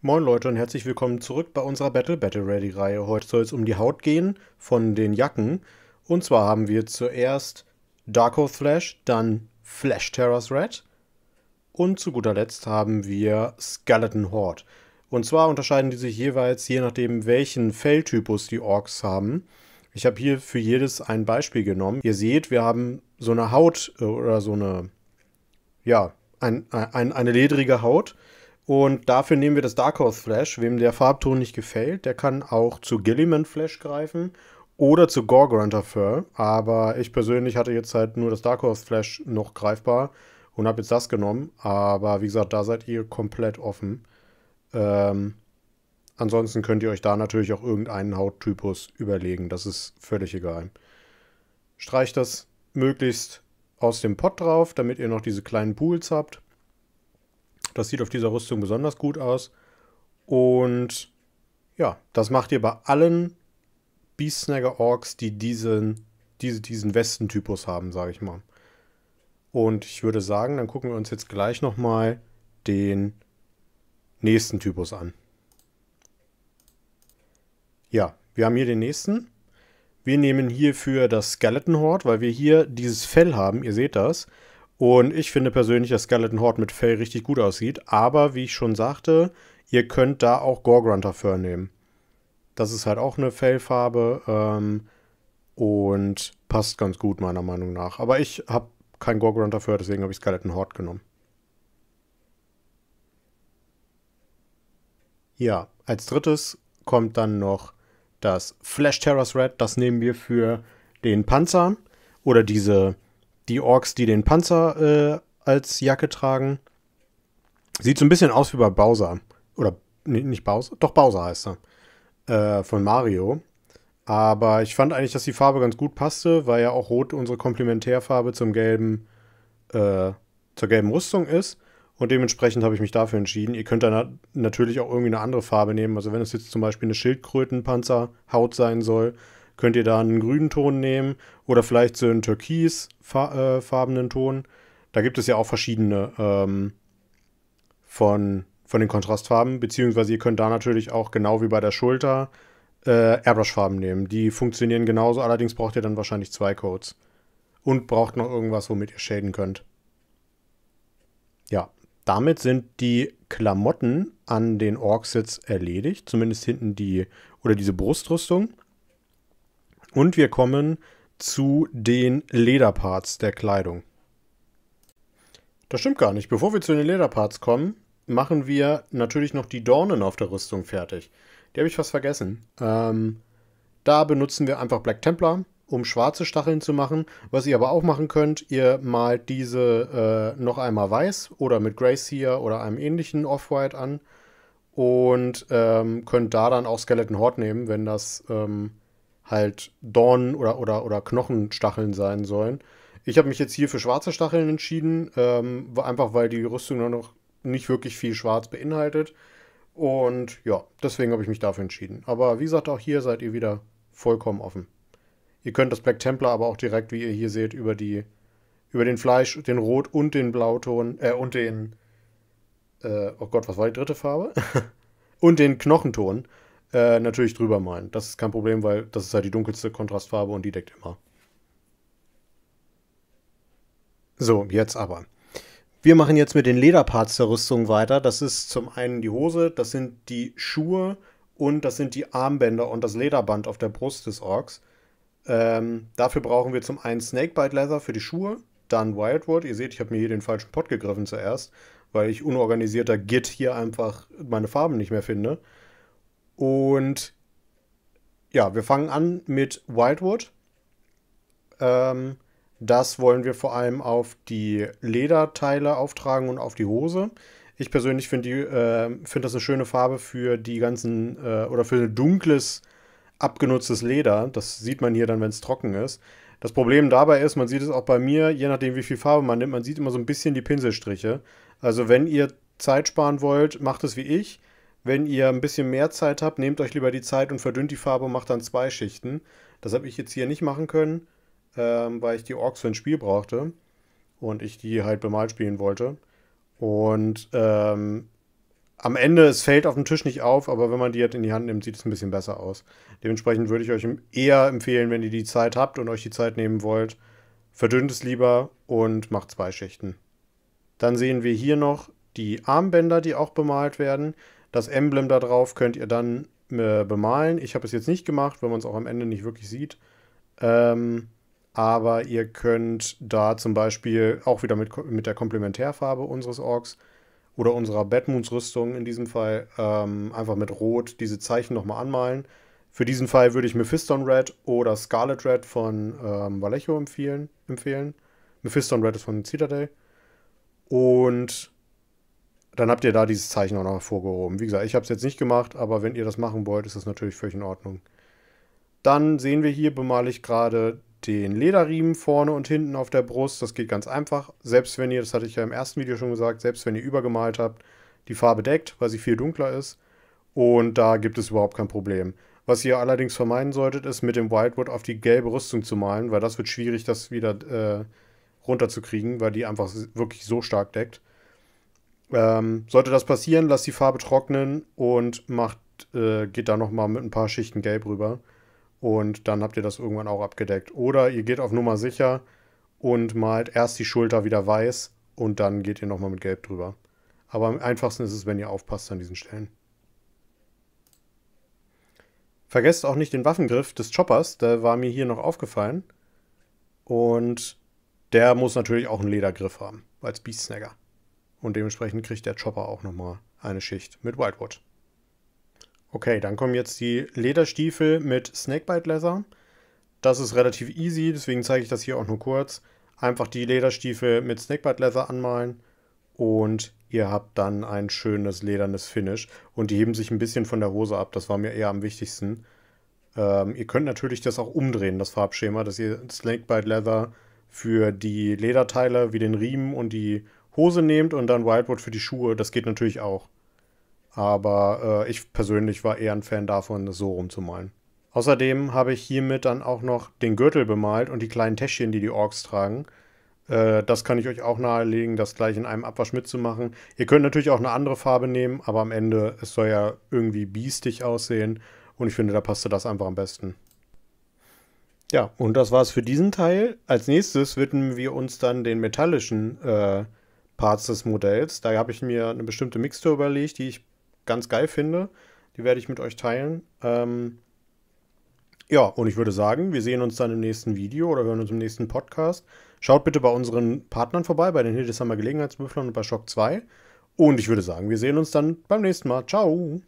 Moin Leute und herzlich willkommen zurück bei unserer Battle Battle Ready Reihe. Heute soll es um die Haut gehen von den Jacken. Und zwar haben wir zuerst Darko Flash, dann Flash Terror's Red und zu guter Letzt haben wir Skeleton Horde. Und zwar unterscheiden die sich jeweils je nachdem, welchen Felltypus die Orks haben. Ich habe hier für jedes ein Beispiel genommen. Ihr seht, wir haben so eine Haut äh, oder so eine, ja, ein, ein, eine ledrige Haut und dafür nehmen wir das Dark Horse Flash. Wem der Farbton nicht gefällt, der kann auch zu Gilliman Flash greifen oder zu Gorgrunter Fur. Aber ich persönlich hatte jetzt halt nur das Dark Horse Flash noch greifbar und habe jetzt das genommen. Aber wie gesagt, da seid ihr komplett offen. Ähm, ansonsten könnt ihr euch da natürlich auch irgendeinen Hauttypus überlegen. Das ist völlig egal. Streicht das möglichst aus dem Pot drauf, damit ihr noch diese kleinen Pools habt. Das sieht auf dieser Rüstung besonders gut aus. Und ja, das macht ihr bei allen Beastsnagger Orks, die diesen, diese, diesen Westentypus haben, sage ich mal. Und ich würde sagen, dann gucken wir uns jetzt gleich nochmal den nächsten Typus an. Ja, wir haben hier den nächsten. Wir nehmen hierfür das Skeleton Horde, weil wir hier dieses Fell haben, ihr seht das. Und ich finde persönlich, dass Skeleton Horde mit Fell richtig gut aussieht. Aber wie ich schon sagte, ihr könnt da auch Gorgrunter Fur nehmen. Das ist halt auch eine Fellfarbe ähm, und passt ganz gut meiner Meinung nach. Aber ich habe kein Gorgrunter Fur, deswegen habe ich Skeleton Horde genommen. Ja, als drittes kommt dann noch das Flash Terrors Red. Das nehmen wir für den Panzer oder diese die Orks, die den Panzer äh, als Jacke tragen. Sieht so ein bisschen aus wie bei Bowser. Oder nee, nicht Bowser, doch Bowser heißt er. Äh, von Mario. Aber ich fand eigentlich, dass die Farbe ganz gut passte, weil ja auch Rot unsere Komplementärfarbe zum gelben, äh, zur gelben Rüstung ist. Und dementsprechend habe ich mich dafür entschieden. Ihr könnt dann natürlich auch irgendwie eine andere Farbe nehmen. Also wenn es jetzt zum Beispiel eine Schildkrötenpanzerhaut sein soll, könnt ihr da einen grünen Ton nehmen oder vielleicht so einen türkisfarbenen äh, Ton. Da gibt es ja auch verschiedene ähm, von, von den Kontrastfarben, beziehungsweise ihr könnt da natürlich auch genau wie bei der Schulter äh, Airbrush-Farben nehmen. Die funktionieren genauso, allerdings braucht ihr dann wahrscheinlich zwei Codes. Und braucht noch irgendwas, womit ihr schäden könnt. Ja, damit sind die Klamotten an den Orks jetzt erledigt, zumindest hinten die oder diese Brustrüstung. Und wir kommen zu den Lederparts der Kleidung. Das stimmt gar nicht. Bevor wir zu den Lederparts kommen, machen wir natürlich noch die Dornen auf der Rüstung fertig. Die habe ich fast vergessen. Ähm, da benutzen wir einfach Black Templar, um schwarze Stacheln zu machen. Was ihr aber auch machen könnt, ihr malt diese äh, noch einmal weiß oder mit Grace hier oder einem ähnlichen Off-White an und ähm, könnt da dann auch Skeleton Horde nehmen, wenn das ähm, halt Dornen oder, oder, oder Knochenstacheln sein sollen. Ich habe mich jetzt hier für schwarze Stacheln entschieden, ähm, einfach weil die Rüstung nur noch nicht wirklich viel schwarz beinhaltet. Und ja, deswegen habe ich mich dafür entschieden. Aber wie gesagt, auch hier seid ihr wieder vollkommen offen. Ihr könnt das Black Templar aber auch direkt, wie ihr hier seht, über die über den Fleisch, den Rot und den Blauton, äh, und den, äh, oh Gott, was war die dritte Farbe? und den Knochenton äh, natürlich drüber malen. Das ist kein Problem, weil das ist halt die dunkelste Kontrastfarbe und die deckt immer. So, jetzt aber. Wir machen jetzt mit den Lederparts der Rüstung weiter. Das ist zum einen die Hose, das sind die Schuhe und das sind die Armbänder und das Lederband auf der Brust des Orks. Ähm, dafür brauchen wir zum einen Snakebite Leather für die Schuhe, dann Wildwood. Ihr seht, ich habe mir hier den falschen Pott gegriffen zuerst, weil ich unorganisierter Git hier einfach meine Farben nicht mehr finde. Und ja, wir fangen an mit Wildwood. Ähm, das wollen wir vor allem auf die Lederteile auftragen und auf die Hose. Ich persönlich finde äh, find das eine schöne Farbe für die ganzen äh, oder für ein dunkles, abgenutztes Leder. Das sieht man hier dann, wenn es trocken ist. Das Problem dabei ist, man sieht es auch bei mir, je nachdem wie viel Farbe man nimmt, man sieht immer so ein bisschen die Pinselstriche. Also wenn ihr Zeit sparen wollt, macht es wie ich. Wenn ihr ein bisschen mehr Zeit habt, nehmt euch lieber die Zeit und verdünnt die Farbe und macht dann zwei Schichten. Das habe ich jetzt hier nicht machen können, ähm, weil ich die Orks für ein Spiel brauchte und ich die halt bemalt spielen wollte. Und ähm, am Ende, es fällt auf dem Tisch nicht auf, aber wenn man die halt in die Hand nimmt, sieht es ein bisschen besser aus. Dementsprechend würde ich euch eher empfehlen, wenn ihr die Zeit habt und euch die Zeit nehmen wollt, verdünnt es lieber und macht zwei Schichten. Dann sehen wir hier noch die Armbänder, die auch bemalt werden. Das Emblem da drauf könnt ihr dann äh, bemalen. Ich habe es jetzt nicht gemacht, weil man es auch am Ende nicht wirklich sieht. Ähm, aber ihr könnt da zum Beispiel auch wieder mit, mit der Komplementärfarbe unseres Orks oder unserer Batmoons Rüstung in diesem Fall ähm, einfach mit Rot diese Zeichen nochmal anmalen. Für diesen Fall würde ich Mephiston Red oder Scarlet Red von ähm, Vallejo empfehlen, empfehlen. Mephiston Red ist von Citadel. Und dann habt ihr da dieses Zeichen auch noch hervorgehoben. Wie gesagt, ich habe es jetzt nicht gemacht, aber wenn ihr das machen wollt, ist das natürlich völlig in Ordnung. Dann sehen wir hier, bemale ich gerade den Lederriemen vorne und hinten auf der Brust. Das geht ganz einfach. Selbst wenn ihr, das hatte ich ja im ersten Video schon gesagt, selbst wenn ihr übergemalt habt, die Farbe deckt, weil sie viel dunkler ist. Und da gibt es überhaupt kein Problem. Was ihr allerdings vermeiden solltet, ist mit dem Wildwood auf die gelbe Rüstung zu malen, weil das wird schwierig, das wieder äh, runterzukriegen, weil die einfach wirklich so stark deckt. Ähm, sollte das passieren, lasst die Farbe trocknen und macht, äh, geht da nochmal mit ein paar Schichten Gelb rüber. Und dann habt ihr das irgendwann auch abgedeckt. Oder ihr geht auf Nummer sicher und malt erst die Schulter wieder weiß und dann geht ihr nochmal mit Gelb drüber. Aber am einfachsten ist es, wenn ihr aufpasst an diesen Stellen. Vergesst auch nicht den Waffengriff des Choppers, der war mir hier noch aufgefallen. Und der muss natürlich auch einen Ledergriff haben, als Beastsnagger. Und dementsprechend kriegt der Chopper auch nochmal eine Schicht mit Whitewood. Okay, dann kommen jetzt die Lederstiefel mit Snakebite-Leather. Das ist relativ easy, deswegen zeige ich das hier auch nur kurz. Einfach die Lederstiefel mit Snakebite-Leather anmalen und ihr habt dann ein schönes ledernes Finish. Und die heben sich ein bisschen von der Hose ab, das war mir eher am wichtigsten. Ähm, ihr könnt natürlich das auch umdrehen, das Farbschema, dass ihr Snakebite-Leather für die Lederteile wie den Riemen und die Hose nehmt und dann Wildwood für die Schuhe, das geht natürlich auch. Aber äh, ich persönlich war eher ein Fan davon, das so rumzumalen. Außerdem habe ich hiermit dann auch noch den Gürtel bemalt und die kleinen Täschchen, die die Orks tragen. Äh, das kann ich euch auch nahelegen, das gleich in einem Abwasch mitzumachen. Ihr könnt natürlich auch eine andere Farbe nehmen, aber am Ende, es soll ja irgendwie biestig aussehen. Und ich finde, da passte das einfach am besten. Ja, und das war's für diesen Teil. Als nächstes widmen wir uns dann den metallischen äh, Parts des Modells. Da habe ich mir eine bestimmte Mixtur überlegt, die ich ganz geil finde. Die werde ich mit euch teilen. Ähm ja, und ich würde sagen, wir sehen uns dann im nächsten Video oder hören uns im nächsten Podcast. Schaut bitte bei unseren Partnern vorbei, bei den Hildesheimer Gelegenheitsbüfflern und bei Shock 2. Und ich würde sagen, wir sehen uns dann beim nächsten Mal. Ciao!